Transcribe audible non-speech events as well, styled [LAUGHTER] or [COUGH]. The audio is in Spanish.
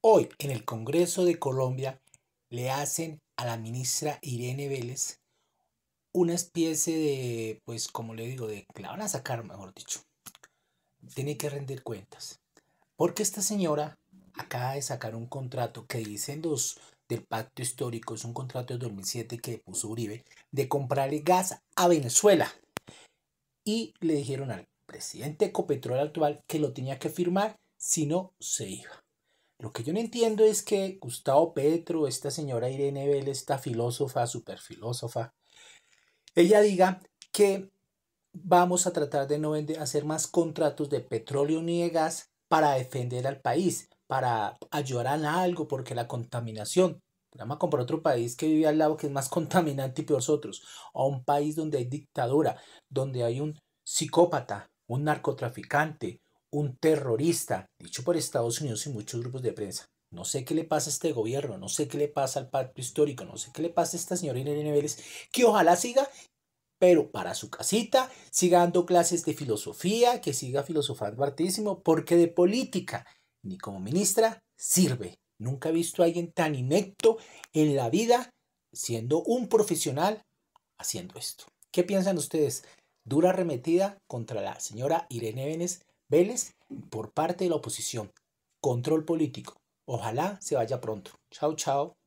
Hoy en el Congreso de Colombia le hacen a la ministra Irene Vélez una especie de, pues como le digo, de la van a sacar, mejor dicho. Tiene que rendir cuentas. Porque esta señora acaba de sacar un contrato que dicen dos del pacto histórico, es un contrato de 2007 que puso Uribe, de comprarle gas a Venezuela. Y le dijeron al presidente Ecopetrol actual que lo tenía que firmar, si no se iba. Lo que yo no entiendo es que Gustavo Petro, esta señora Irene Vélez, esta filósofa, superfilósofa, ella diga que vamos a tratar de no hacer más contratos de petróleo ni de gas para defender al país, para ayudar a algo, porque la contaminación, vamos a comprar otro país que vive al lado que es más [LAUGHS] contaminante que nosotros, a un país donde hay dictadura, donde hay un psicópata, un narcotraficante, un terrorista, dicho por Estados Unidos y muchos grupos de prensa. No sé qué le pasa a este gobierno, no sé qué le pasa al pacto histórico, no sé qué le pasa a esta señora Irene Vélez, que ojalá siga, pero para su casita, siga dando clases de filosofía, que siga filosofando hartísimo, porque de política, ni como ministra, sirve. Nunca he visto a alguien tan inecto en la vida siendo un profesional haciendo esto. ¿Qué piensan ustedes? Dura arremetida contra la señora Irene Vélez Vélez por parte de la oposición. Control político. Ojalá se vaya pronto. Chao, chao.